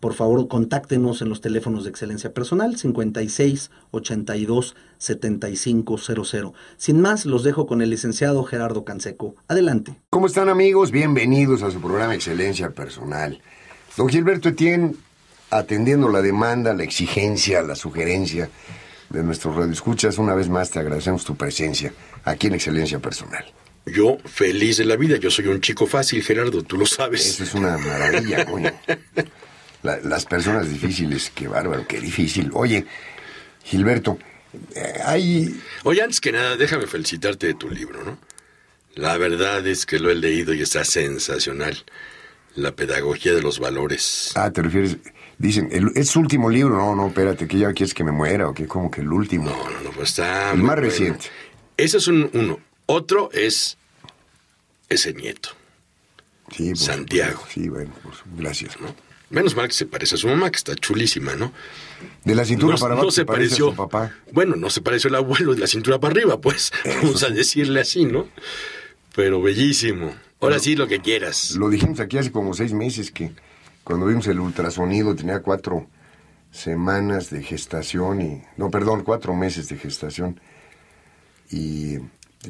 por favor contáctenos en los teléfonos de excelencia personal 56 82 7500. Sin más, los dejo con el licenciado Gerardo Canseco. Adelante. ¿Cómo están amigos? Bienvenidos a su programa Excelencia Personal. Don Gilberto Etienne, atendiendo la demanda, la exigencia, la sugerencia de nuestros radioescuchas, una vez más te agradecemos tu presencia aquí en Excelencia Personal. Yo feliz de la vida, yo soy un chico fácil, Gerardo, tú lo sabes. Esto es una maravilla, coño. las personas difíciles, qué bárbaro, qué difícil. Oye, Gilberto, eh, hay... Oye, antes que nada, déjame felicitarte de tu libro, ¿no? La verdad es que lo he leído y está sensacional. La pedagogía de los valores. Ah, te refieres... Dicen, es su último libro. No, no, espérate, que ya quieres que me muera o que como que el último. No, no, no, pues está. El más reciente. Ese es un, uno. Otro es ese nieto. Sí, Santiago. Sí, bueno, gracias. ¿no? Menos mal que se parece a su mamá, que está chulísima, ¿no? De la cintura para abajo. se pareció. A su papá. Bueno, no se pareció el abuelo de la cintura para arriba, pues. Vamos a decirle así, ¿no? Pero bellísimo. Ahora sí, lo que quieras. Lo dijimos aquí hace como seis meses que cuando vimos el ultrasonido tenía cuatro semanas de gestación y. No, perdón, cuatro meses de gestación. Y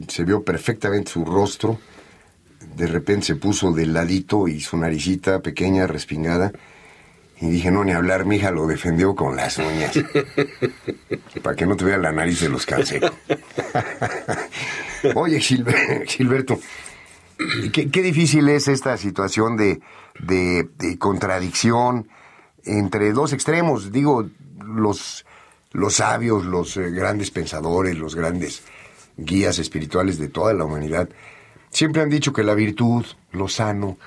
se vio perfectamente su rostro de repente se puso del ladito y su naricita pequeña, respingada. Y dije, no, ni hablar, mi hija lo defendió con las uñas. para que no te vea la nariz de los canseco. Oye, Gilberto, ¿qué, difícil es esta situación de, de, contradicción entre dos extremos. Digo, los, los sabios, los eh, grandes pensadores, los grandes guías espirituales de toda la humanidad Siempre han dicho que la virtud, lo sano,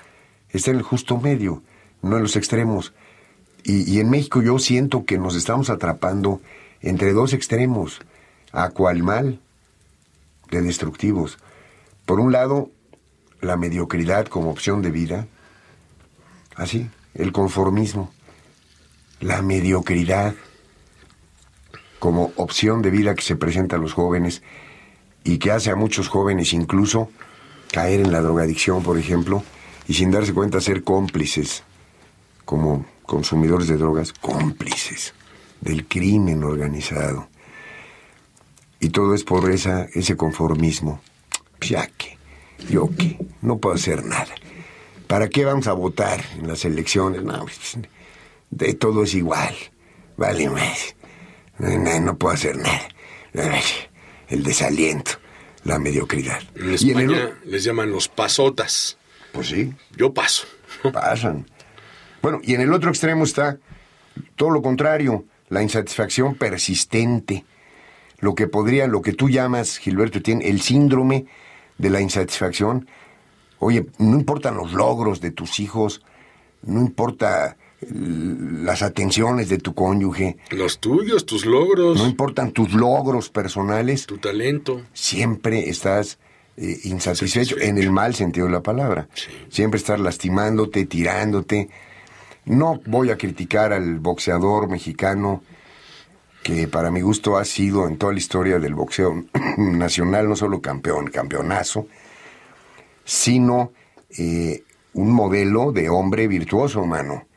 está en el justo medio, no en los extremos. Y, en México yo siento que nos estamos atrapando entre dos extremos, a cual mal, de destructivos. Por un lado, la mediocridad como opción de vida, así, el conformismo, la mediocridad como opción de vida que se presenta a los jóvenes y que hace a muchos jóvenes incluso caer en la drogadicción, por ejemplo, y sin darse cuenta ser cómplices, como consumidores de drogas, cómplices del crimen organizado. Y todo es por esa, ese conformismo. Pues ya que, yo que, no puedo hacer nada. ¿Para qué vamos a votar en las elecciones? Pues, de todo es igual. Vale más. No, no puedo hacer nada. El desaliento la mediocridad. les llaman los pasotas. Pues sí. Yo paso. Pasan. Bueno, y en el otro extremo está todo lo contrario, la insatisfacción persistente. Lo que podría, lo que tú llamas, Gilberto, tiene el síndrome de la insatisfacción. Oye, no importan los logros de tus hijos, no importa las atenciones de tu cónyuge. Los tuyos, tus logros. No importan tus logros personales. Tu talento. Siempre estás eh, insatisfecho, en el mal sentido de la palabra. Siempre estás lastimándote, tirándote. No voy a criticar al boxeador mexicano que para mi gusto ha sido en toda la historia del boxeo nacional no solo campeón, campeonazo, sino eh, un modelo de hombre virtuoso humano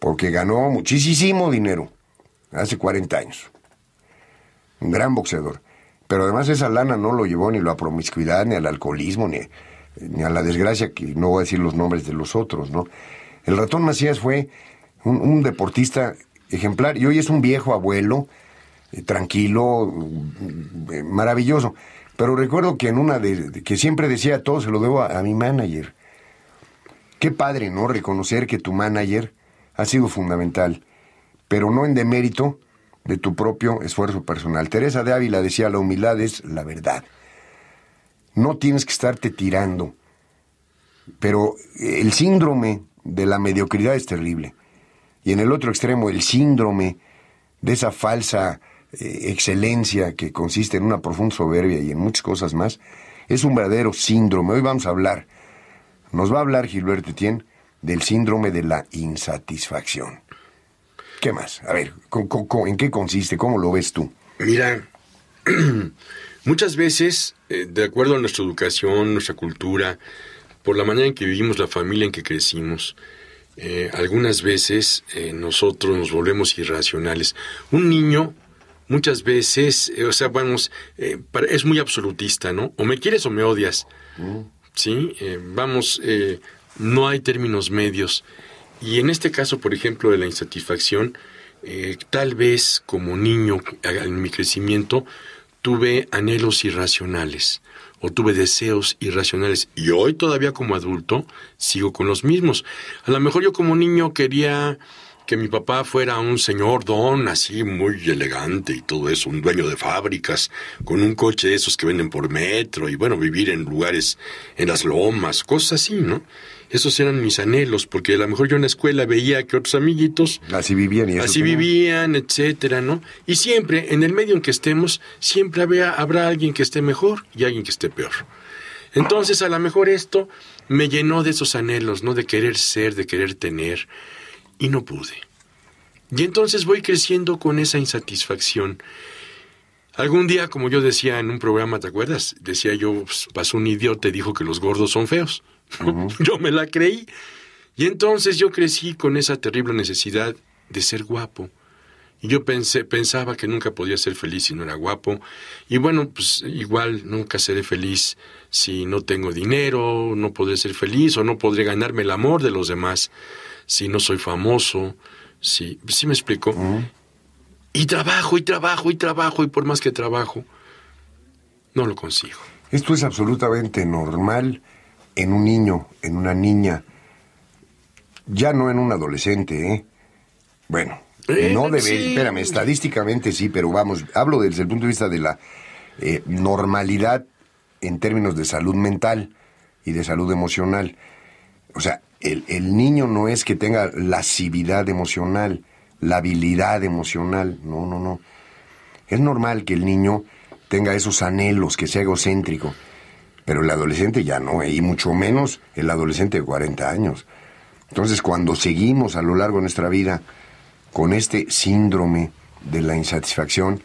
porque ganó muchísimo dinero hace 40 años. Un gran boxeador. Pero además esa lana no lo llevó ni a la promiscuidad, ni al alcoholismo, ni, a la desgracia, que no voy a decir los nombres de los otros, ¿no? El ratón Macías fue un, deportista ejemplar y hoy es un viejo abuelo, eh, tranquilo, eh, maravilloso. Pero recuerdo que en una de, que siempre decía todo se lo debo a, a mi manager. Qué padre, ¿no? Reconocer que tu manager ha sido fundamental, pero no en demérito de tu propio esfuerzo personal. Teresa de Ávila decía, la humildad es la verdad. No tienes que estarte tirando, pero el síndrome de la mediocridad es terrible. Y en el otro extremo, el síndrome de esa falsa eh, excelencia que consiste en una profunda soberbia y en muchas cosas más, es un verdadero síndrome. Hoy vamos a hablar, nos va a hablar Gilbert Etienne del síndrome de la insatisfacción. ¿Qué más? A ver, ¿con, en qué consiste? ¿Cómo lo ves tú? Mira, muchas veces, eh, de acuerdo a nuestra educación, nuestra cultura, por la manera en que vivimos, la familia en que crecimos, eh, algunas veces eh, nosotros nos volvemos irracionales. Un niño muchas veces, o sea, vamos, es muy absolutista, ¿no? O me quieres o me odias. Mm. Sí, vamos, no hay términos medios. Y en este caso, por ejemplo, de la insatisfacción, eh, tal vez como niño eh, en mi crecimiento tuve anhelos irracionales o tuve deseos irracionales y hoy todavía como adulto sigo con los mismos. A lo mejor yo como niño quería que mi papá fuera un señor don así muy elegante y todo eso, un dueño de fábricas, con un coche de esos que venden por metro y bueno, vivir en lugares, en las lomas, cosas así, ¿no? esos eran mis anhelos, porque a lo mejor yo en la escuela veía que otros amiguitos... Así vivían y Así vivían, etcétera, ¿no? Y siempre, en el medio en que estemos, siempre habrá, habrá alguien que esté mejor y alguien que esté peor. Entonces, a lo mejor esto me llenó de esos anhelos, ¿no? De querer ser, de querer tener, y no pude. Y entonces voy creciendo con esa insatisfacción. Algún día, como yo decía en un programa, ¿te acuerdas? Decía yo, pues, pasó un idiota y dijo que los gordos son feos. yo me la creí. Y entonces yo crecí con esa terrible necesidad de ser guapo. Y yo pensé, pensaba que nunca podía ser feliz si no era guapo. Y bueno, pues igual nunca seré feliz si no tengo dinero, no podré ser feliz o no podré ganarme el amor de los demás si no soy famoso. Si, ¿sí me explico? Y trabajo y trabajo y trabajo y por más que trabajo, no lo consigo. Esto es absolutamente normal en un niño, en una niña, ya no en un adolescente, ¿eh? Bueno, eh, no debe, espérame, estadísticamente sí, pero vamos, hablo desde el punto de vista de la eh, normalidad en términos de salud mental y de salud emocional. O sea, el, el niño no es que tenga lascividad emocional, la habilidad emocional, no, no, no. Es normal que el niño tenga esos anhelos, que sea egocéntrico. Pero el adolescente ya no, eh, y mucho menos el adolescente de 40 años. Entonces, cuando seguimos a lo largo de nuestra vida con este síndrome de la insatisfacción,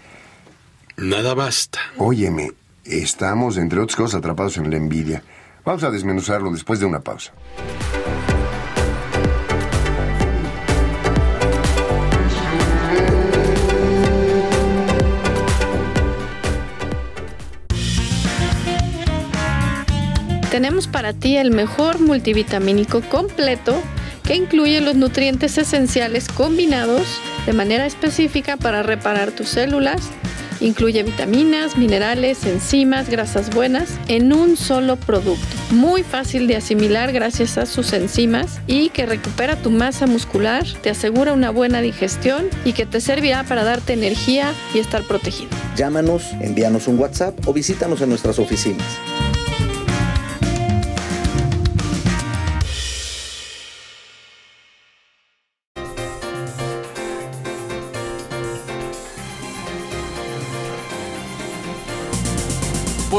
nada basta. Óyeme, estamos, entre otras cosas, atrapados en la envidia. Vamos a desmenuzarlo después de una pausa. Tenemos para ti el mejor multivitamínico completo que incluye los nutrientes esenciales combinados de manera específica para reparar tus células. Incluye vitaminas, minerales, enzimas, grasas buenas en un solo producto. Muy fácil de asimilar gracias a sus enzimas y que recupera tu masa muscular, te asegura una buena digestión y que te servirá para darte energía y estar protegido. Llámanos, envíanos un WhatsApp o visítanos en nuestras oficinas.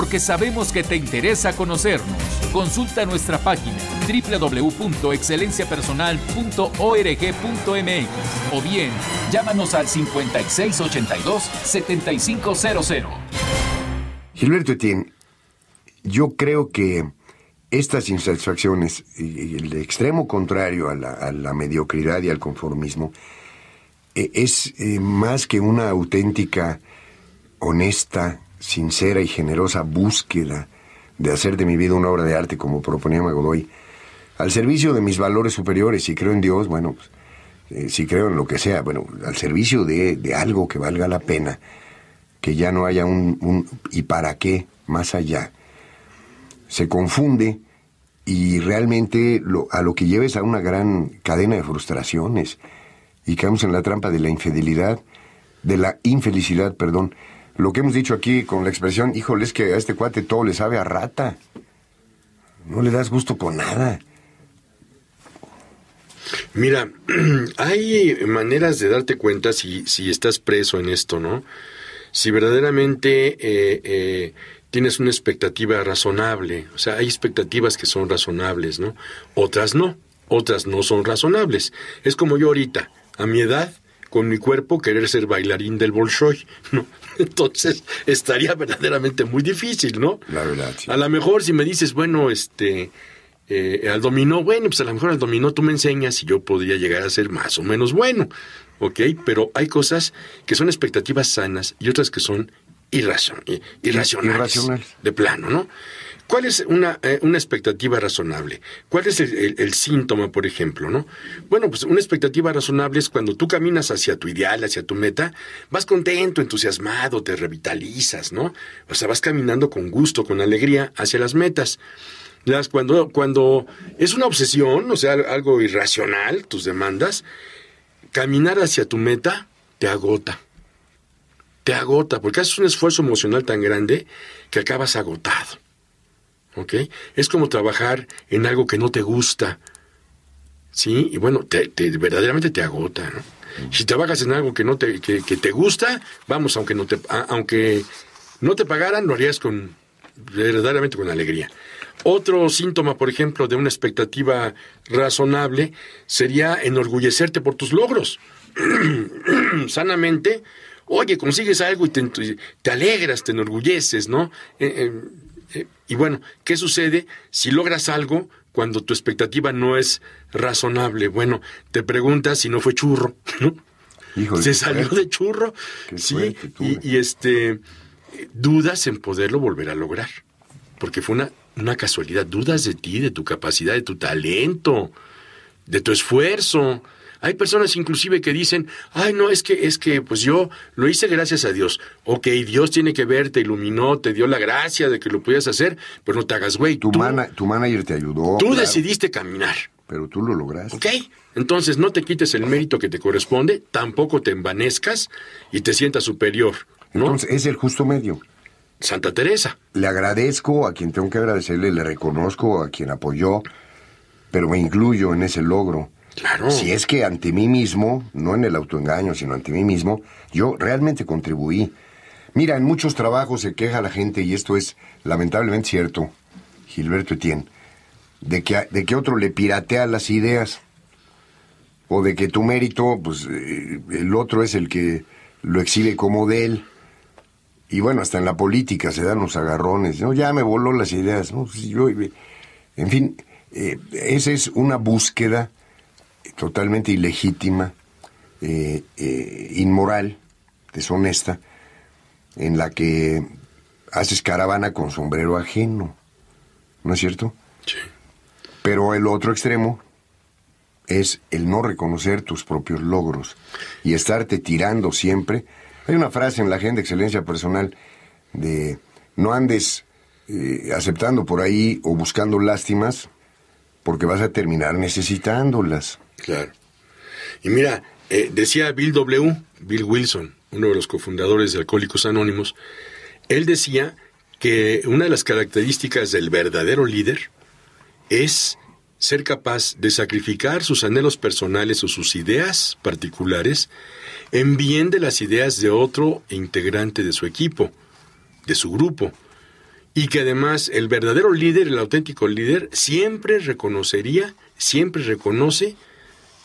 que sabemos que te interesa conocernos. Consulta nuestra página www.excelenciapersonal.org.mx o bien llámanos al 5682-7500. Gilberto Etienne, yo creo que estas insatisfacciones y el extremo contrario a la, mediocridad y al conformismo eh, es eh, más que una auténtica, honesta sincera y generosa búsqueda de hacer de mi vida una obra de arte, como proponía Magodoy, al servicio de mis valores superiores, si creo en Dios, bueno, pues, eh, si creo en lo que sea, bueno, al servicio de, algo que valga la pena, que ya no haya un, y para qué más allá. Se confunde y realmente lo, a lo que lleves a una gran cadena de frustraciones y caemos en la trampa de la infidelidad, de la infelicidad, perdón, lo que hemos dicho aquí con la expresión, híjole, es que a este cuate todo le sabe a rata. No le das gusto con nada. Mira, hay maneras de darte cuenta si, si estás preso en esto, ¿no? Si verdaderamente eh, eh, tienes una expectativa razonable, o sea, hay expectativas que son razonables, ¿no? Otras no, otras no son razonables. Es como yo ahorita, a mi edad, con mi cuerpo querer ser bailarín del Bolshoi, ¿no? Entonces estaría verdaderamente muy difícil, ¿no? La verdad. A lo mejor si me dices, bueno, este, eh, al dominó, bueno, pues a lo mejor al dominó tú me enseñas y yo podría llegar a ser más o menos bueno, ¿ok? Pero hay cosas que son expectativas sanas y otras que son irracionales, irracionales, de plano, ¿no? ¿Cuál es eh, una, expectativa razonable? ¿Cuál es el, síntoma, por ejemplo? ¿no? Bueno, pues una expectativa razonable es cuando tú caminas hacia tu ideal, hacia tu meta, vas contento, entusiasmado, te revitalizas, ¿no? O sea, vas caminando con gusto, con alegría hacia las metas. Las, cuando, cuando es una obsesión, o sea, algo irracional, tus demandas, caminar hacia tu meta te agota. Te agota, porque haces un esfuerzo emocional tan grande que acabas agotado. Es como trabajar en algo que no te gusta, ¿sí? Y bueno, te, verdaderamente te agota, mm. Si trabajas en algo que no te, te gusta, vamos, aunque no te, aunque no te pagaran, lo harías con verdaderamente con alegría. Otro síntoma, por ejemplo, de una expectativa razonable sería enorgullecerte por tus logros. Sanamente, oye, consigues algo y te, alegras, te enorgulleces, ¿no? Eh, eh, eh, y bueno, ¿qué sucede si logras algo cuando tu expectativa no es razonable? Bueno, te preguntas si no fue churro, ¿no? Se salió de churro, sí, y, y, este, dudas en poderlo volver a lograr, porque fue una, una casualidad, dudas de ti, de tu capacidad, de tu talento, de tu esfuerzo, hay personas inclusive que dicen, ay, no, es que, es que, pues yo lo hice gracias a Dios. Ok, Dios tiene que ver, te iluminó, te dio la gracia de que lo pudieras hacer, pero no te hagas güey. Tu, mana, tu manager te ayudó. Tú decidiste caminar. Pero tú lo lograste. Ok, entonces no te quites el mérito que te corresponde, tampoco te envanezcas y te sientas superior. ¿no? Entonces es el justo medio. Santa Teresa. Le agradezco a quien tengo que agradecerle, le reconozco a quien apoyó, pero me incluyo en ese logro. Si es que ante mí mismo, no en el autoengaño, sino ante mí mismo, yo realmente contribuí. Mira, en muchos trabajos se queja la gente, y esto es lamentablemente cierto, Gilberto Etienne, de que, de que otro le piratea las ideas, o de que tu mérito, pues eh, el otro es el que lo exhibe como de él. Y bueno, hasta en la política se dan los agarrones, ¿no? Ya me voló las ideas, en fin, eh, esa es una búsqueda totalmente ilegítima, eh, eh, inmoral, deshonesta, en la que haces caravana con sombrero ajeno, ¿no es cierto? Sí. Pero el otro extremo es el no reconocer tus propios logros y estarte tirando siempre. Hay una frase en la agenda de excelencia personal de no andes eh, aceptando por ahí o buscando lástimas porque vas a terminar necesitándolas. Claro. Y mira, eh, decía Bill W., Bill Wilson, uno de los cofundadores de Alcohólicos Anónimos, él decía que una de las características del verdadero líder es ser capaz de sacrificar sus anhelos personales o sus ideas particulares en bien de las ideas de otro integrante de su equipo, de su grupo, y que además el verdadero líder, el auténtico líder, siempre reconocería, siempre reconoce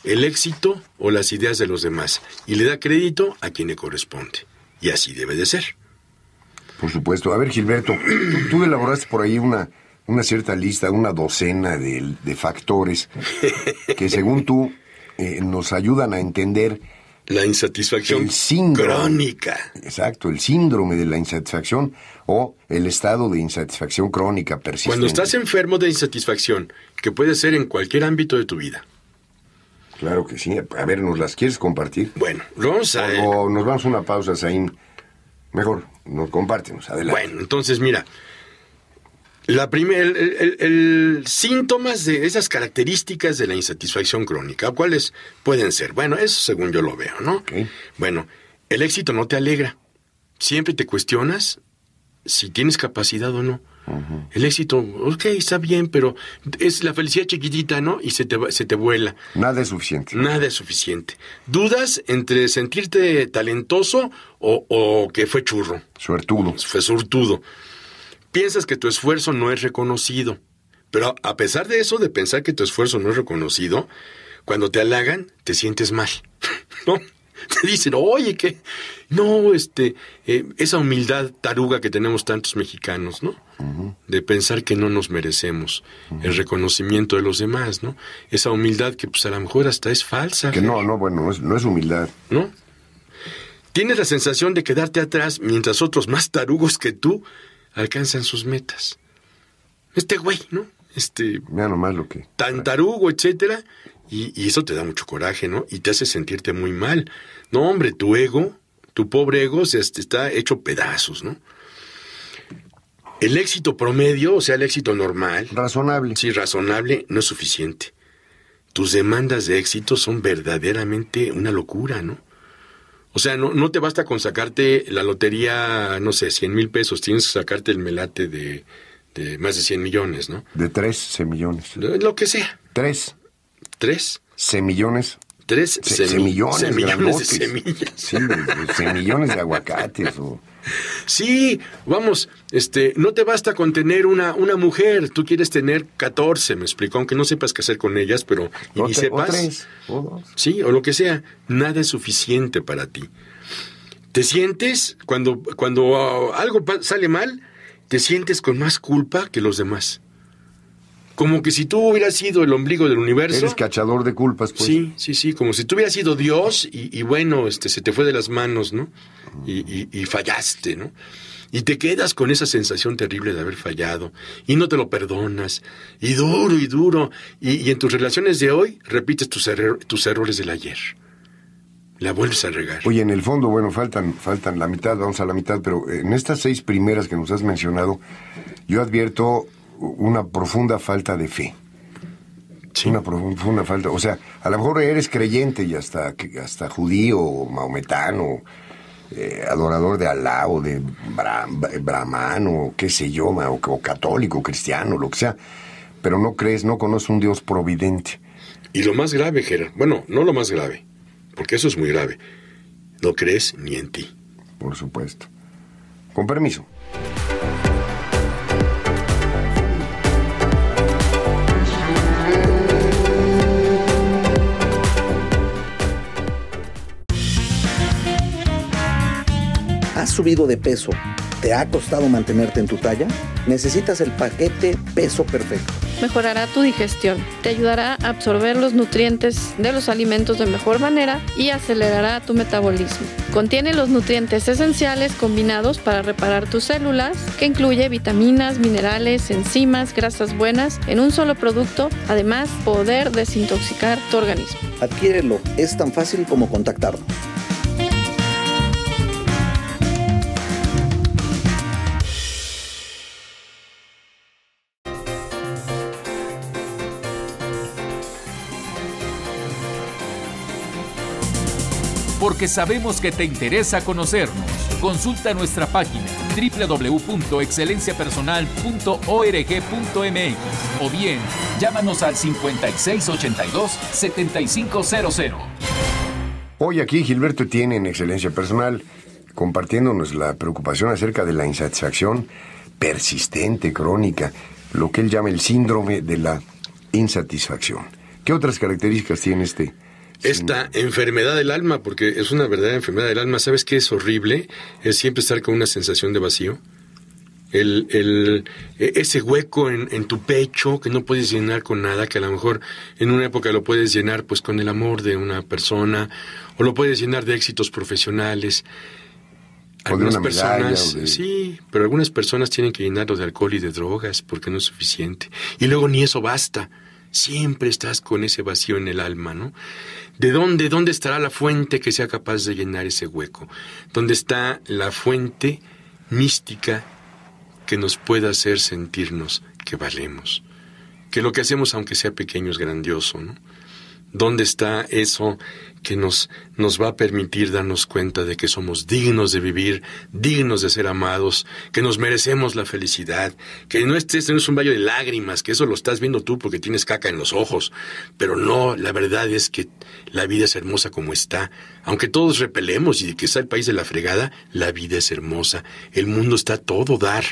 el éxito o las ideas de los demás y le da crédito a quien le corresponde. Y así debe de ser. Por supuesto. A ver, Gilberto, tú, elaboraste por ahí una, una cierta lista, una docena de, factores que según tú eh, nos ayudan a entender la insatisfacción crónica. Exacto, el síndrome de la insatisfacción o el estado de insatisfacción crónica persistente. Cuando estás enfermo de insatisfacción, que puede ser en cualquier ámbito de tu vida, Claro que sí. A ver, ¿nos las quieres compartir? Bueno, vamos a... O nos vamos a una pausa, Saín. Mejor, nos compártenos. Adelante. Bueno, entonces, mira. La primer, el, síntomas de esas características de la insatisfacción crónica, ¿cuáles pueden ser? Bueno, eso según yo lo veo, ¿no? Bueno, el éxito no te alegra. Siempre te cuestionas si tienes capacidad o no. El éxito, ok, está bien, pero es la felicidad chiquitita, ¿no? Y se te, se te vuela. Nada es suficiente. Nada es suficiente. Dudas entre sentirte talentoso o, o que fue churro. surtudo Fue surtudo Piensas que tu esfuerzo no es reconocido. Pero a pesar de eso, de pensar que tu esfuerzo no es reconocido, cuando te halagan, te sientes mal. ¿No? te dicen, oye, que no, este, eh, esa humildad taruga que tenemos tantos mexicanos, ¿no? De pensar que no nos merecemos el reconocimiento de los demás, ¿no? Esa humildad que pues a lo mejor hasta es falsa. Que no, no, bueno, no es, humildad. ¿No? Tienes la sensación de quedarte atrás mientras otros más tarugos que tú alcanzan sus metas. Este güey, ¿no? Este. Mira nomás lo que. Tan tarugo, etcétera. Y, eso te da mucho coraje, ¿no? Y te hace sentirte muy mal. No, hombre, tu ego, tu pobre ego se, está hecho pedazos, ¿no? El éxito promedio, o sea, el éxito normal. Razonable. Sí, razonable, no es suficiente. Tus demandas de éxito son verdaderamente una locura, ¿no? O sea, no, no te basta con sacarte la lotería, no sé, 100 mil pesos, tienes que sacarte el melate de, de más de 100 millones, ¿no? De 13 millones. Lo que sea. Tres. ¿Tres? Semillones. Tres semillones, semillones Sí, pues, semillones de aguacates Sí, vamos, este, no te basta con tener una, una mujer, tú quieres tener 14, me explicó, aunque no sepas qué hacer con ellas, pero y ni sepas. Sí, o lo que sea, nada es suficiente para ti. Te sientes, cuando, cuando ah, algo sale mal, te sientes con más culpa que los demás como que si tú hubieras sido el ombligo del universo. Eres cachador de culpas, pues. Sí, sí, sí, como si tú hubieras sido Dios y, bueno, este, se te fue de las manos, ¿no? Y, fallaste, ¿no? Y te quedas con esa sensación terrible de haber fallado y no te lo perdonas. Y duro y duro. Y, en tus relaciones de hoy repites tus, tus errores del ayer. La vuelves a regar. Oye, en el fondo, bueno, faltan, faltan la mitad, vamos a la mitad, pero en estas seis primeras que nos has mencionado, yo advierto una profunda falta de fe. Sí. Una profunda falta. O sea, a lo mejor eres creyente y hasta, hasta judío, o maometano, eh, adorador de Alá o de Brahman o qué sé yo, o, católico, cristiano, lo que sea. Pero no crees, no conoces un Dios providente. Y lo más grave, Gerard, bueno, no lo más grave, porque eso es muy grave. No crees ni en ti. Por supuesto. Con permiso. ¿Has subido de peso? ¿Te ha costado mantenerte en tu talla? Necesitas el paquete peso perfecto. Mejorará tu digestión, te ayudará a absorber los nutrientes de los alimentos de mejor manera y acelerará tu metabolismo. Contiene los nutrientes esenciales combinados para reparar tus células, que incluye vitaminas, minerales, enzimas, grasas buenas en un solo producto, además poder desintoxicar tu organismo. Adquiérelo, es tan fácil como contactarnos. Que sabemos que te interesa conocernos. Consulta nuestra página www.excelenciapersonal.org.mx o bien llámanos al 5682-7500. Hoy aquí Gilberto tiene en Excelencia Personal compartiéndonos la preocupación acerca de la insatisfacción persistente, crónica, lo que él llama el síndrome de la insatisfacción. ¿Qué otras características tiene este esta enfermedad del alma, porque es una verdadera enfermedad del alma. ¿Sabes qué es horrible? Es siempre estar con una sensación de vacío. El, el, e, ese hueco en, en, tu pecho que no puedes llenar con nada, que a lo mejor en una época lo puedes llenar pues con el amor de una persona, o lo puedes llenar de éxitos profesionales. Algunas personas, sí, pero algunas personas tienen que llenarlo de alcohol y de drogas porque no es suficiente. Y luego ni eso basta. Siempre estás con ese vacío en el alma, ¿no? ¿De dónde, dónde estará la fuente que sea capaz de llenar ese hueco? ¿Dónde está la fuente mística que nos pueda hacer sentirnos que valemos? Que lo que hacemos, aunque sea pequeño, es grandioso, ¿no? ¿Dónde está eso que nos, nos va a permitir darnos cuenta de que somos dignos de vivir, dignos de ser amados, que nos merecemos la felicidad, que no estés en un valle de lágrimas, que eso lo estás viendo tú porque tienes caca en los ojos, pero no, la verdad es que la vida es hermosa como está, aunque todos repelemos y que sea el país de la fregada, la vida es hermosa, el mundo está todo dar.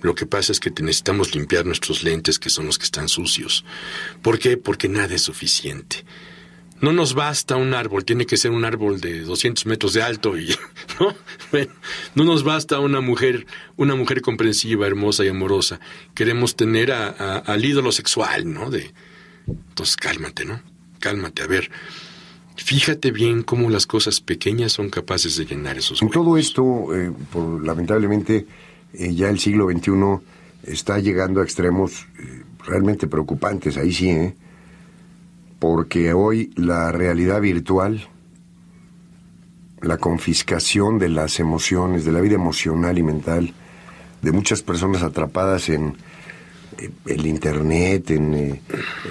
Lo que pasa es que necesitamos limpiar nuestros lentes, que son los que están sucios. ¿Por qué? Porque nada es suficiente. No nos basta un árbol, tiene que ser un árbol de 200 metros de alto y no, bueno, no nos basta una mujer, una mujer comprensiva, hermosa y amorosa. Queremos tener a, al ídolo sexual, ¿no? De, entonces cálmate, ¿no? Cálmate, a ver. Fíjate bien cómo las cosas pequeñas son capaces de llenar esos. En todo esto, eh, por, lamentablemente, eh, ya el siglo XXI está llegando a extremos eh, realmente preocupantes, ahí sí, ¿eh? porque hoy la realidad virtual, la confiscación de las emociones, de la vida emocional y mental, de muchas personas atrapadas en el internet, en,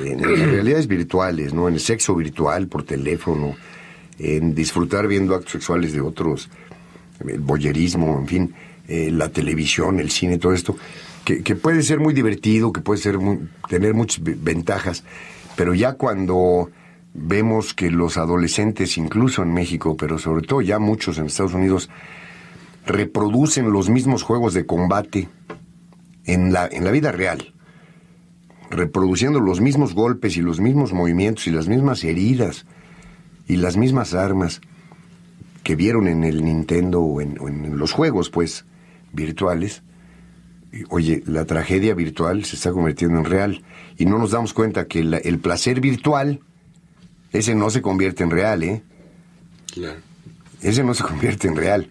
realidades virtuales, ¿no? en el sexo virtual por teléfono, en disfrutar viendo actos sexuales de otros, el boyerismo, en fin, eh, la televisión, el cine, todo esto, que, puede ser muy divertido, que puede ser tener muchas ventajas, pero ya cuando vemos que los adolescentes, incluso en México, pero sobre todo ya muchos en Estados Unidos, reproducen los mismos juegos de combate en la, en la vida real, reproduciendo los mismos golpes y los mismos movimientos y las mismas heridas y las mismas armas que vieron en el Nintendo o en los juegos, pues, virtuales, oye, la tragedia virtual se está convirtiendo en real y no nos damos cuenta que el placer virtual, ese no se convierte en real, ¿eh? Claro. Ese no se convierte en real,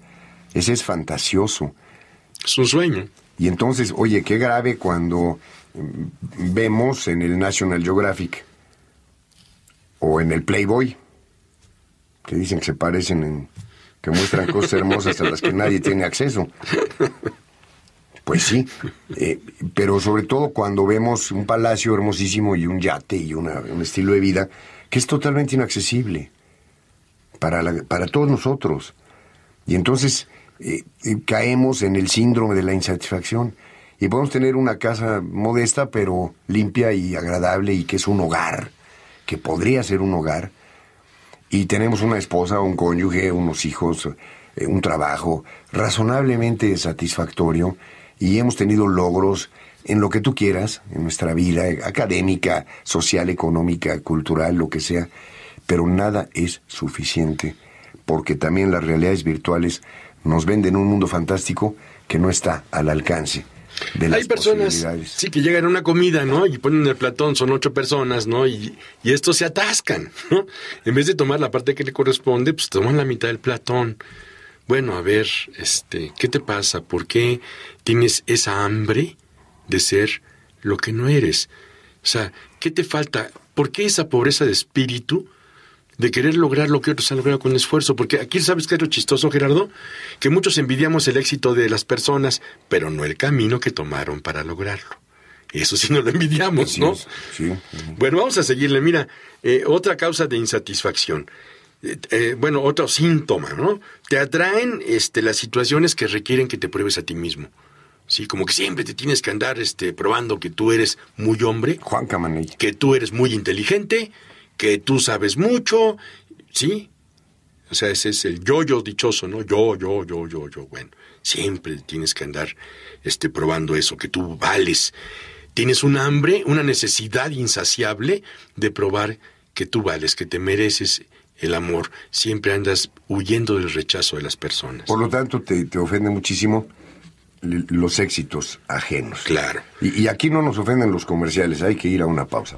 ese es fantasioso. Es un sueño. Y entonces, oye, qué grave cuando mm, vemos en el National Geographic o en el Playboy, que dicen que se parecen en que muestran cosas hermosas a las que nadie tiene acceso. Pues sí, eh, pero sobre todo cuando vemos un palacio hermosísimo y un yate y un estilo de vida que es totalmente inaccesible para, para todos nosotros. Y entonces eh, eh, caemos en el síndrome de la insatisfacción y podemos tener una casa modesta pero limpia y agradable y que es un hogar, que podría ser un hogar, y tenemos una esposa, un cónyuge, unos hijos, eh, un trabajo razonablemente satisfactorio y hemos tenido logros en lo que tú quieras, en nuestra vida académica, social, económica, cultural, lo que sea, pero nada es suficiente, porque también las realidades virtuales nos venden un mundo fantástico que no está al alcance hay personas, sí, que llegan a una comida, ¿no? Y ponen el platón, son ocho personas, ¿no? Y, y estos se atascan, ¿no? En vez de tomar la parte que le corresponde, pues toman la mitad del platón. Bueno, a ver, este, ¿qué te pasa? ¿Por qué tienes esa hambre de ser lo que no eres? O sea, ¿qué te falta? ¿Por qué esa pobreza de espíritu de querer lograr lo que otros han logrado con esfuerzo. Porque aquí sabes que es lo chistoso, Gerardo, que muchos envidiamos el éxito de las personas, pero no el camino que tomaron para lograrlo. Eso sí no lo envidiamos, ¿no? Sí, Bueno, vamos a seguirle. Mira, eh, otra causa de insatisfacción. Eh, eh, bueno, otro síntoma, ¿no? Te atraen este, las situaciones que requieren que te pruebes a ti mismo. Sí, como que siempre te tienes que andar este, probando que tú eres muy hombre. Juan Camarillo. Que tú eres muy inteligente, que tú sabes mucho, ¿sí? O sea, ese es el yo-yo dichoso, ¿no? Yo, yo, yo, yo, yo. Bueno, siempre tienes que andar este, probando eso, que tú vales. Tienes un hambre, una necesidad insaciable de probar que tú vales, que te mereces el amor. Siempre andas huyendo del rechazo de las personas. Por lo tanto, te, te ofende muchísimo los éxitos ajenos. Claro. y aquí no nos ofenden los comerciales, hay que ir a una pausa.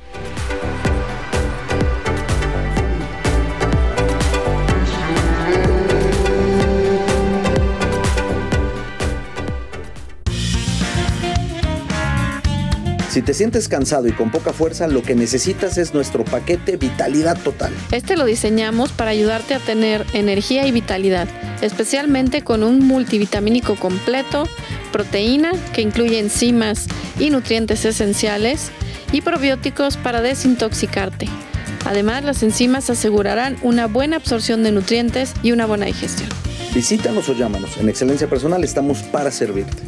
Si te sientes cansado y con poca fuerza, lo que necesitas es nuestro paquete Vitalidad Total. Este lo diseñamos para ayudarte a tener energía y vitalidad, especialmente con un multivitamínico completo, proteína que incluye enzimas y nutrientes esenciales y probióticos para desintoxicarte. Además, las enzimas asegurarán una buena absorción de nutrientes y una buena digestión. Visítanos o llámanos. En Excelencia Personal estamos para servirte.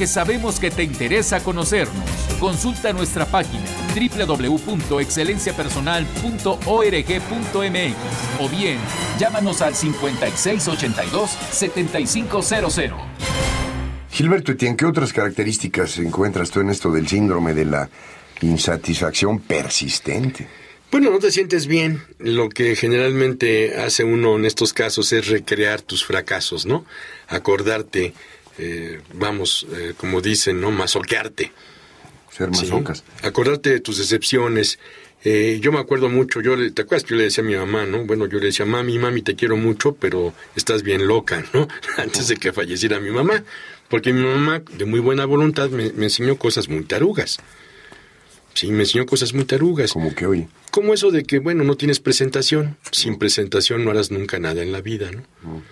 ...que sabemos que te interesa conocernos. Consulta nuestra página www.excelenciapersonal.org.mx o bien llámanos al 5682-7500. Gilberto, ¿y qué otras características encuentras tú en esto del síndrome de la insatisfacción persistente? Bueno, no te sientes bien. Lo que generalmente hace uno en estos casos es recrear tus fracasos, ¿no? Acordarte eh, vamos, eh, como dicen, ¿no? Masoquearte. Ser masocas. Acordarte de tus decepciones. Eh, yo me acuerdo mucho, yo ¿te acuerdas que yo le decía a mi mamá, no? Bueno, yo le decía, mami, mami, te quiero mucho, pero estás bien loca, ¿no? Antes de que falleciera mi mamá. Porque mi mamá, de muy buena voluntad, me, enseñó cosas muy tarugas. Sí, me enseñó cosas muy tarugas. Como que hoy. Como eso de que, bueno, no tienes presentación. Sin presentación no harás nunca nada en la vida, ¿no? no mm.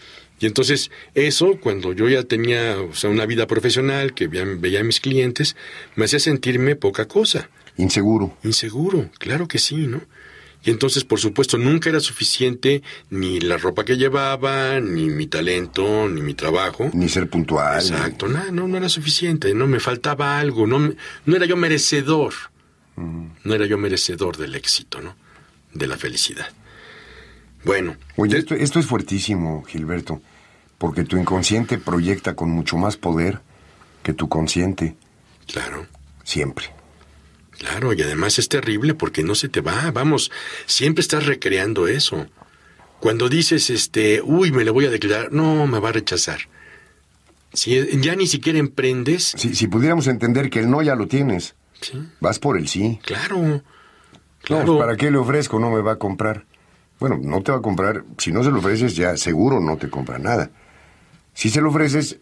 Y entonces eso, cuando yo ya tenía o sea, una vida profesional, que veía a mis clientes, me hacía sentirme poca cosa. Inseguro. Inseguro, claro que sí, ¿no? Y entonces, por supuesto, nunca era suficiente ni la ropa que llevaba, ni mi talento, ni mi trabajo. Ni ser puntual. Exacto, nada no, no, era suficiente, no me faltaba algo, no, no era yo merecedor. No era yo merecedor del éxito, ¿no? De la felicidad. Bueno. Oye, esto, esto es fuertísimo, Gilberto, porque tu inconsciente proyecta con mucho más poder que tu consciente. Claro. Siempre. Claro, y además es terrible porque no se te va, vamos, siempre estás recreando eso. Cuando dices, este, uy, me le voy a declarar, no, me va a rechazar. Si ya ni siquiera emprendes. Si, si pudiéramos entender que el no ya lo tienes, ¿Sí? vas por el sí. Claro. claro. ¿Para qué le ofrezco? No me va a comprar. Bueno, no te va a comprar, si no se lo ofreces ya seguro no te compra nada. Si se lo ofreces,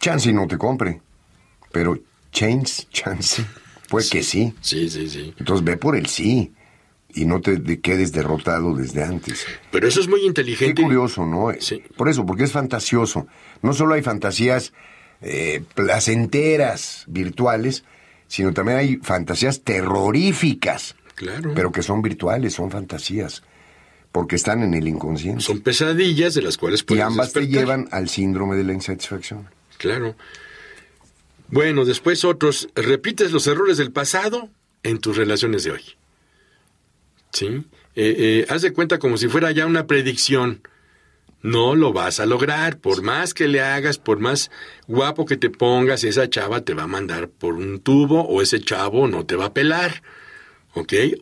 chance no te compre. Pero chance, chance, pues que sí. Sí, sí, sí. Entonces ve por el sí y no te quedes derrotado desde antes. Pero eso es muy inteligente. Qué curioso, ¿no? Sí. Por eso, porque es fantasioso. No solo hay fantasías eh, placenteras, virtuales, sino también hay fantasías terroríficas. Claro. Pero que son virtuales, son fantasías porque están en el inconsciente. Son pesadillas de las cuales puedes Y ambas te llevan al síndrome de la insatisfacción. Claro. Bueno, después otros, repites los errores del pasado en tus relaciones de hoy. ¿Sí? Eh, eh, haz de cuenta como si fuera ya una predicción. No lo vas a lograr, por más que le hagas, por más guapo que te pongas, esa chava te va a mandar por un tubo o ese chavo no te va a pelar.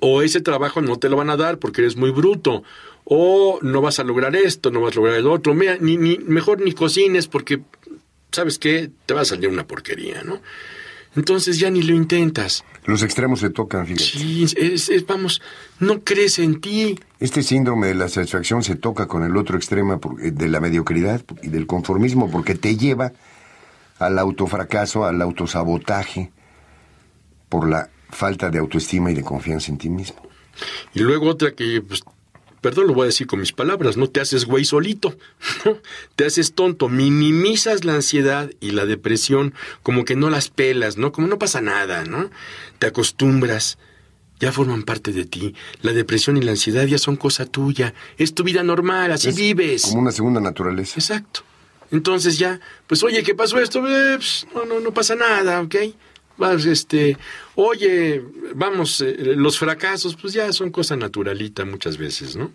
O ese trabajo no te lo van a dar porque eres muy bruto, o no vas a lograr esto, no vas a lograr el otro, ni, mejor ni cocines porque, ¿sabes qué? Te va a salir una porquería, ¿no? Entonces ya ni lo intentas. Los extremos se tocan, fíjate. Sí, vamos, no crees en ti. Este síndrome de la satisfacción se toca con el otro extremo eh, de la mediocridad y del conformismo porque te lleva al autofracaso, al autosabotaje por la falta de autoestima y de confianza en ti mismo. Y luego otra que, pues, perdón, lo voy a decir con mis palabras, no te haces güey solito, ¿no? te haces tonto, minimizas la ansiedad y la depresión, como que no las pelas, ¿no? Como no pasa nada, ¿no? Te acostumbras, ya forman parte de ti. La depresión y la ansiedad ya son cosa tuya, es tu vida normal, así vives. Como una segunda naturaleza. Exacto. Entonces ya, pues oye, ¿qué pasó esto? Eh, pues, no, no, no pasa nada, ¿ok? este, oye, vamos, eh, los fracasos, pues ya son cosa naturalita muchas veces, ¿no?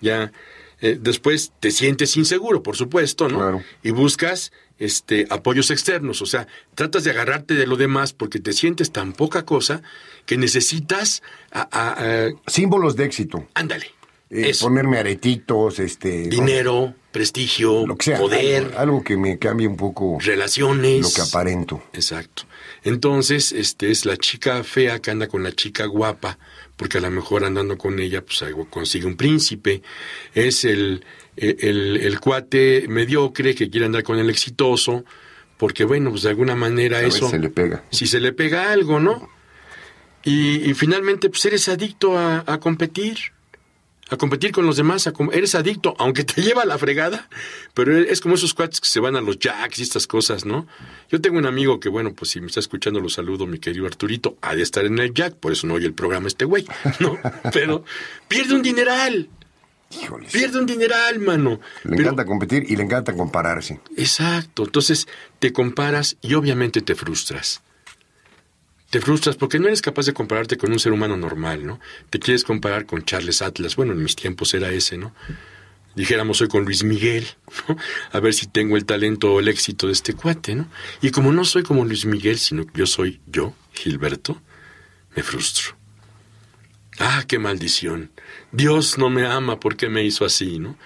Ya, eh, después te sientes inseguro, por supuesto, ¿no? Claro. Y buscas este, apoyos externos, o sea, tratas de agarrarte de lo demás porque te sientes tan poca cosa que necesitas a, símbolos de éxito. Ándale. Eh, ponerme aretitos, este dinero, prestigio, poder, algo, que me cambie un poco relaciones, lo que aparento. Exacto. Entonces, este es la chica fea que anda con la chica guapa, porque a lo mejor andando con ella, pues consigue un príncipe. Es el, e, el, el cuate mediocre que quiere andar con el exitoso, porque bueno, pues de alguna manera eso... Se le pega. Si se le pega algo, ¿no? Y, finalmente, pues eres adicto a, a competir a competir con los demás, eres adicto, aunque te lleva a la fregada, pero e-, es como esos cuates que se van a los jacks y estas cosas, ¿no? Yo tengo un amigo que, bueno, pues si me está escuchando, lo saludo, mi querido Arturito, ha de estar en el jack, por eso no oye el programa este güey, ¿no? Pero pierde un dineral. Híjole. Pierde un dineral, mano. Le encanta competir y le encanta compararse. Exacto, entonces te comparas y obviamente te frustras te frustras porque no eres capaz de compararte con un ser humano normal, ¿no? Te quieres comparar con Charles Atlas, bueno, en mis tiempos era ese, ¿no? Dijéramos soy con Luis Miguel, ¿no? A ver si tengo el talento o el éxito de este cuate, ¿no? Y como no soy como Luis Miguel, sino que yo soy yo, Gilberto, me frustro. Ah, qué maldición. Dios no me ama porque me hizo así, ¿no?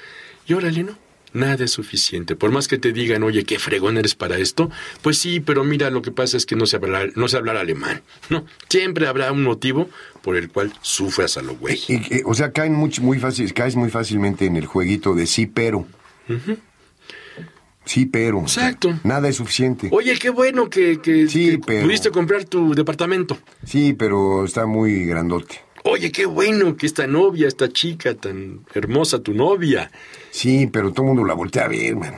Y órale, ¿no? Nada es suficiente. Por más que te digan, oye, qué fregón eres para esto, pues sí, pero mira, lo que pasa es que no sé hablar, no hablar alemán. No, siempre habrá un motivo por el cual sufras a lo güey. o sea, caen muy, muy fácil, caes muy fácilmente en el jueguito de sí, pero. Sí, pero. Exacto. nada es suficiente. Oye, qué bueno que, sí, pero... pudiste comprar tu departamento. Sí, pero está muy grandote oye, qué bueno que esta novia, esta chica tan hermosa, tu novia. Sí, pero todo el mundo la voltea a ver, man.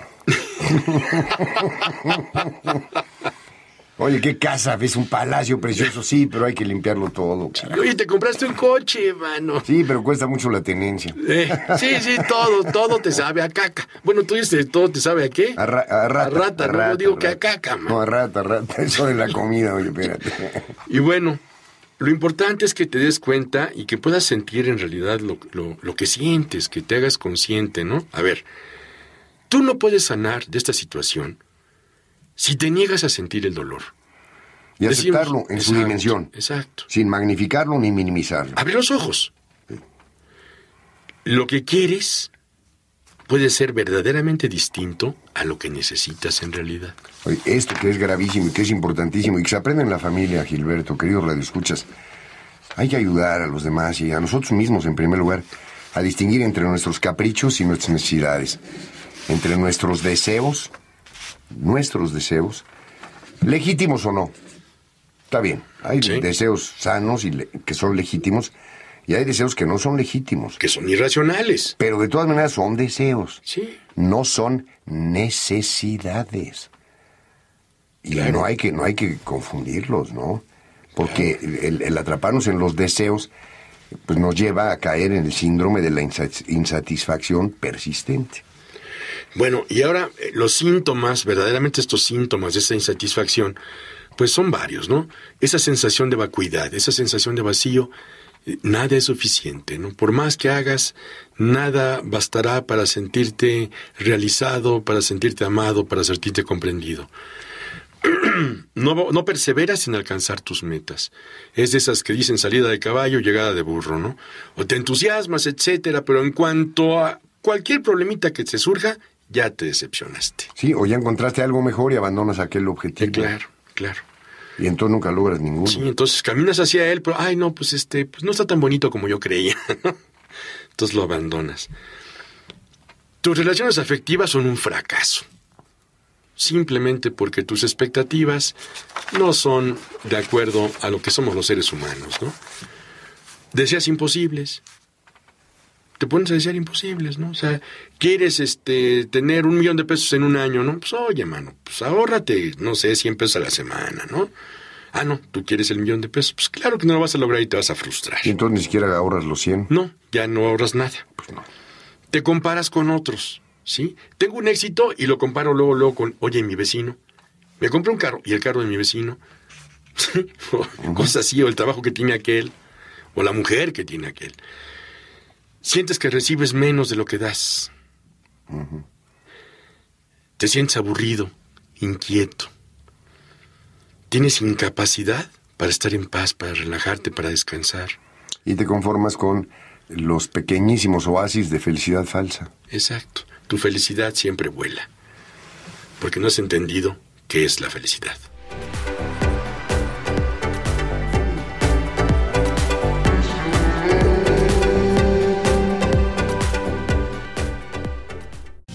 Oye, qué casa, es un palacio precioso, sí, pero hay que limpiarlo todo. Oye, te compraste un coche, mano. Sí, pero cuesta mucho la tenencia. Eh, sí, sí, todo, todo te sabe a caca. Bueno, tú dices, todo te sabe a qué? A, rata. rata, no digo que a caca, mano. No, a rata, a rata, eso de la comida, oye, espérate. Y bueno, lo importante es que te des cuenta y que puedas sentir en realidad lo, que sientes, que te hagas consciente, ¿no? A ver, tú no puedes sanar de esta situación si te niegas a sentir el dolor. Y aceptarlo en su dimensión. Exacto. Sin magnificarlo ni minimizarlo. Abre los ojos. Lo que quieres puede ser verdaderamente distinto a lo que necesitas en realidad. Esto que es gravísimo y que es importantísimo y que se aprende en la familia, Gilberto, querido Radio Escuchas, hay que ayudar a los demás y a nosotros mismos en primer lugar a distinguir entre nuestros caprichos y nuestras necesidades, entre nuestros deseos, nuestros deseos, legítimos o no. Está bien, hay deseos sanos y que son legítimos, y hay deseos que no son legítimos. Que son irracionales. Pero de todas maneras son deseos. Sí. No son necesidades. Y no, hay que, no hay que confundirlos, ¿no? Porque el, el atraparnos en los deseos pues nos lleva a caer en el síndrome de la insatisfacción persistente. Bueno, y ahora eh, los síntomas, verdaderamente estos síntomas de esa insatisfacción, pues son varios, ¿no? Esa sensación de vacuidad, esa sensación de vacío nada es suficiente, ¿no? Por más que hagas, nada bastará para sentirte realizado, para sentirte amado, para sentirte comprendido. No, perseveras en alcanzar tus metas. Es de esas que dicen salida de caballo, llegada de burro, ¿no? O te entusiasmas, etcétera, pero en cuanto a cualquier problemita que te surja, ya te decepcionaste. Sí, o ya encontraste algo mejor y abandonas aquel objetivo. Eh, claro, claro y entonces nunca logras ninguno. Sí, entonces caminas hacia él, pero ay no, pues este, pues no está tan bonito como yo creía. entonces lo abandonas. Tus relaciones afectivas son un fracaso. Simplemente porque tus expectativas no son de acuerdo a lo que somos los seres humanos, ¿no? Deseas imposibles, te pones a desear imposibles, ¿no? O sea, quieres este, tener un millón de pesos en un año, ¿no? Pues oye, mano, pues ahórrate, no sé, 100 pesos a la semana, ¿no? Ah, no, tú quieres el millón de pesos. Pues claro que no lo vas a lograr y te vas a frustrar. Y entonces ni siquiera ahorras los 100. No, ya no ahorras nada. Pues no. Te comparas con otros, ¿sí? Tengo un éxito y lo comparo luego, luego con, oye, mi vecino. Me compré un carro y el carro de mi vecino. o cosas así, o el trabajo que tiene aquel, o la mujer que tiene aquel. Sientes que recibes menos de lo que das. Te sientes aburrido, inquieto. Tienes incapacidad para estar en paz, para relajarte, para descansar. Y te conformas con los pequeñísimos oasis de felicidad falsa. Exacto. Tu felicidad siempre vuela. Porque no has entendido qué es la felicidad.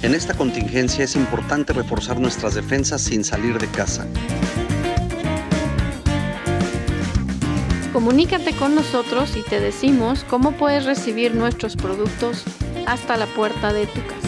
En esta contingencia es importante reforzar nuestras defensas sin salir de casa. Comunícate con nosotros y te decimos cómo puedes recibir nuestros productos hasta la puerta de tu casa.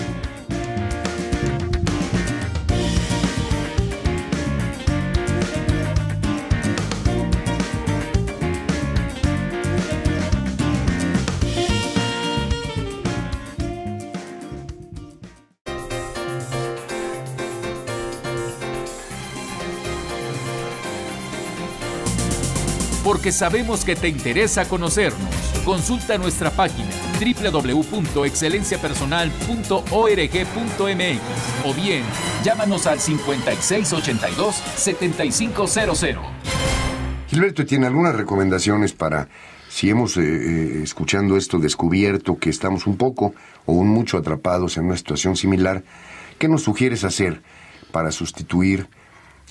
sabemos que te interesa conocernos. Consulta nuestra página www.excelenciapersonal.org.mx o bien llámanos al 5682-7500. Gilberto, ¿tiene algunas recomendaciones para si hemos, eh, eh, escuchando esto, descubierto que estamos un poco o un mucho atrapados en una situación similar? ¿Qué nos sugieres hacer para sustituir,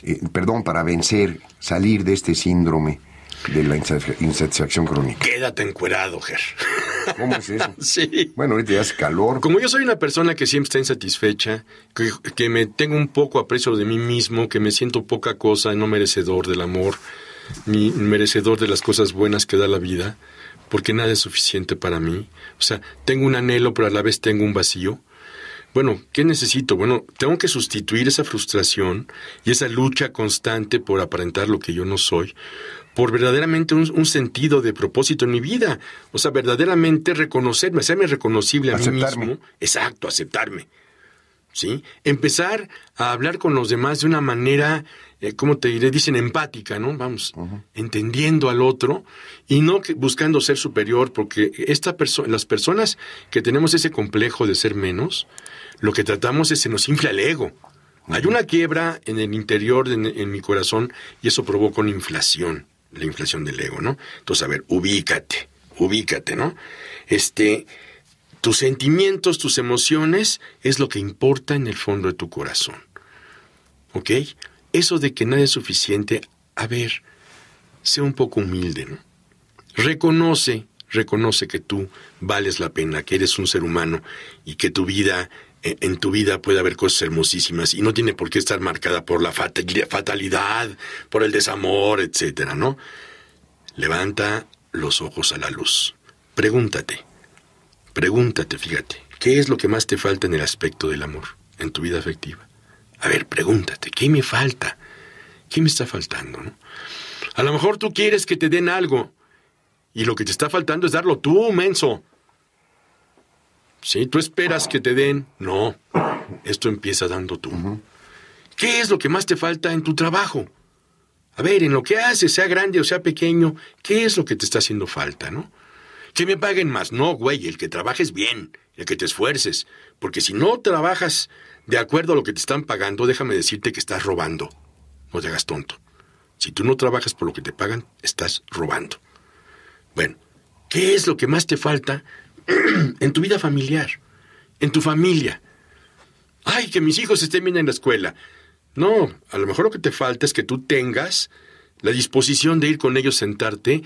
eh, perdón, para vencer, salir de este síndrome? de la insatisfacción crónica. Quédate encuerado, Ger. ¿Cómo sí. Bueno, ahorita ya hace calor. Como yo soy una persona que siempre está insatisfecha, que, que me tengo un poco aprecio de mí mismo, que me siento poca cosa, no merecedor del amor, ni merecedor de las cosas buenas que da la vida, porque nada es suficiente para mí. O sea, tengo un anhelo, pero a la vez tengo un vacío. Bueno, ¿qué necesito? Bueno, tengo que sustituir esa frustración y esa lucha constante por aparentar lo que yo no soy por verdaderamente un, sentido de propósito en mi vida. O sea, verdaderamente reconocerme, hacerme reconocible a mí mismo. Exacto, aceptarme. ¿Sí? Empezar a hablar con los demás de una manera, como eh, ¿cómo te diré? Dicen empática, ¿no? Vamos, entendiendo al otro y no buscando ser superior, porque esta persona, las personas que tenemos ese complejo de ser menos, lo que tratamos es se nos infla el ego. Hay una quiebra en el interior, en, en mi corazón, y eso provoca una inflación la inflación del ego, ¿no? Entonces, a ver, ubícate, ubícate, ¿no? Este, tus sentimientos, tus emociones es lo que importa en el fondo de tu corazón. ¿Ok? Eso de que nada es suficiente, a ver, sé un poco humilde, ¿no? Reconoce, reconoce que tú vales la pena, que eres un ser humano y que tu vida en tu vida puede haber cosas hermosísimas y no tiene por qué estar marcada por la fatalidad, por el desamor, etcétera, ¿no? Levanta los ojos a la luz. Pregúntate, pregúntate, fíjate, ¿qué es lo que más te falta en el aspecto del amor, en tu vida afectiva? A ver, pregúntate, ¿qué me falta? ¿Qué me está faltando? A lo mejor tú quieres que te den algo y lo que te está faltando es darlo tú, menso. ¿sí? Tú esperas que te den. No, esto empieza dando tú. ¿Qué es lo que más te falta en tu trabajo? A ver, en lo que haces, sea grande o sea pequeño, ¿qué es lo que te está haciendo falta, no? Que me paguen más. No, güey, el que trabajes bien, el que te esfuerces. Porque si no trabajas de acuerdo a lo que te están pagando, déjame decirte que estás robando. No te hagas tonto. Si tú no trabajas por lo que te pagan, estás robando. Bueno, ¿qué es lo que más te falta? en tu vida familiar, en tu familia. Ay, que mis hijos estén bien en la escuela. No, a lo mejor lo que te falta es que tú tengas la disposición de ir con ellos, sentarte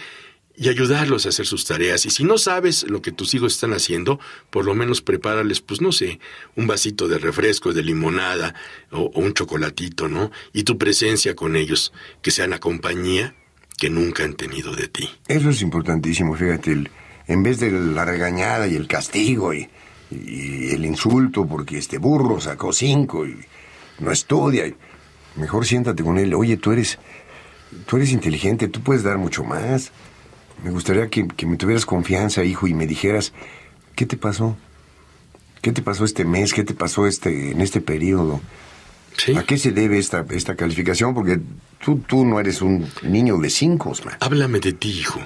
y ayudarlos a hacer sus tareas. Y si no sabes lo que tus hijos están haciendo, por lo menos prepárales, pues no sé, un vasito de refresco, de limonada o, un chocolatito, ¿no? Y tu presencia con ellos, que sean la compañía que nunca han tenido de ti. Eso es importantísimo, fíjate, el, en vez de la regañada y el castigo y, el insulto porque este burro sacó cinco y no estudia. mejor siéntate con él. Oye, tú eres, tú eres inteligente, tú puedes dar mucho más. Me gustaría que, me tuvieras confianza, hijo, y me dijeras, ¿qué te pasó? ¿Qué te pasó este mes? ¿Qué te pasó este, en este periodo? ¿A qué se debe esta, esta calificación? Porque tú, tú no eres un niño de cinco, Osmar. Háblame de ti, hijo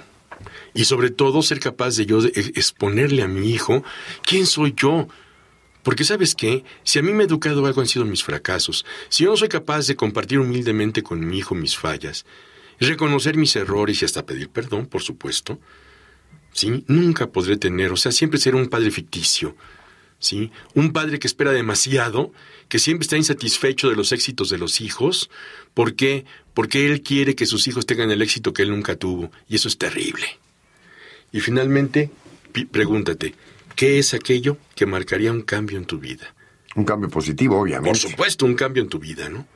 y sobre todo ser capaz de yo e-, exponerle a mi hijo quién soy yo. Porque sabes qué, si a mí me ha educado algo han sido mis fracasos, si yo no soy capaz de compartir humildemente con mi hijo mis fallas, reconocer mis errores y hasta pedir perdón, por supuesto, ¿sí? Nunca podré tener, o sea, siempre ser un padre ficticio, ¿sí? Un padre que espera demasiado, que siempre está insatisfecho de los éxitos de los hijos, ¿por qué? Porque él quiere que sus hijos tengan el éxito que él nunca tuvo, y eso es terrible. Y finalmente, pregúntate, ¿qué es aquello que marcaría un cambio en tu vida? Un cambio positivo, obviamente. Por supuesto, un cambio en tu vida, ¿no?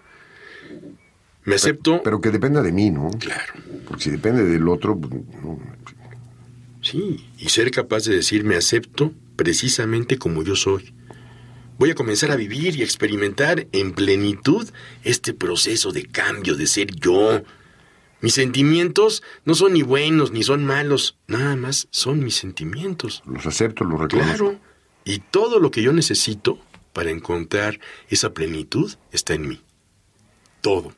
Me acepto. Pero, que dependa de mí, ¿no? Claro. Porque si depende del otro. Pues, sí, y ser capaz de decir, me acepto precisamente como yo soy. Voy a comenzar a vivir y experimentar en plenitud este proceso de cambio, de ser yo. Mis sentimientos no son ni buenos ni son malos, nada más son mis sentimientos. Los acepto, los reclamo. Y todo lo que yo necesito para encontrar esa plenitud está en mí. Todo.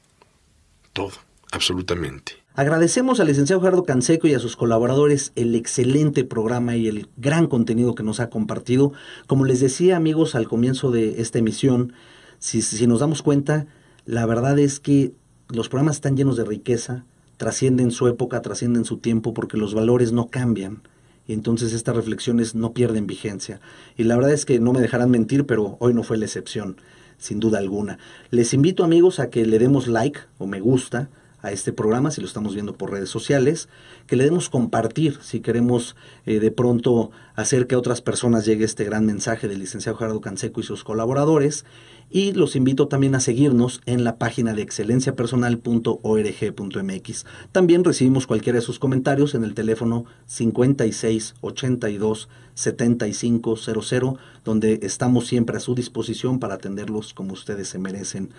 Todo. Absolutamente. Agradecemos al licenciado Gerardo Canseco y a sus colaboradores el excelente programa y el gran contenido que nos ha compartido. Como les decía amigos al comienzo de esta emisión, si, si nos damos cuenta, la verdad es que los programas están llenos de riqueza, trascienden su época, trascienden su tiempo, porque los valores no cambian. Y entonces estas reflexiones no pierden vigencia. Y la verdad es que no me dejarán mentir, pero hoy no fue la excepción, sin duda alguna. Les invito amigos a que le demos like o me gusta a este programa, si lo estamos viendo por redes sociales, que le demos compartir, si queremos eh, de pronto hacer que a otras personas llegue este gran mensaje del licenciado Gerardo Canseco y sus colaboradores, y los invito también a seguirnos en la página de excelenciapersonal.org.mx. También recibimos cualquiera de sus comentarios en el teléfono 5682 7500, donde estamos siempre a su disposición para atenderlos como ustedes se merecen.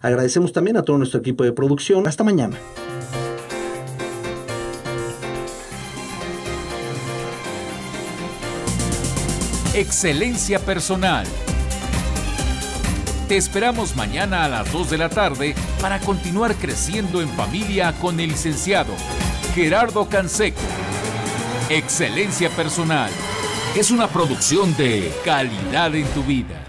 Agradecemos también a todo nuestro equipo de producción. Hasta mañana. Excelencia Personal te esperamos mañana a las 2 de la tarde para continuar creciendo en familia con el licenciado Gerardo Canseco. Excelencia Personal es una producción de calidad en tu vida.